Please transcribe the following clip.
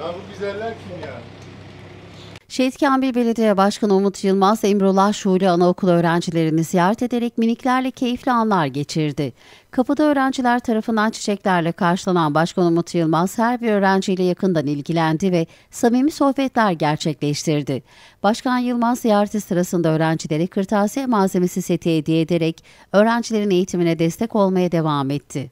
Ya bu güzeller kim ya? Şehit Kamil Belediye Başkanı Umut Yılmaz, Emrullah Şule Anaokulu öğrencilerini ziyaret ederek miniklerle keyifli anlar geçirdi. Kapıda öğrenciler tarafından çiçeklerle karşılanan Başkan Umut Yılmaz her bir öğrenciyle yakından ilgilendi ve samimi sohbetler gerçekleştirdi. Başkan Yılmaz ziyareti sırasında öğrencilere kırtasiye malzemesi seti hediye ederek öğrencilerin eğitimine destek olmaya devam etti.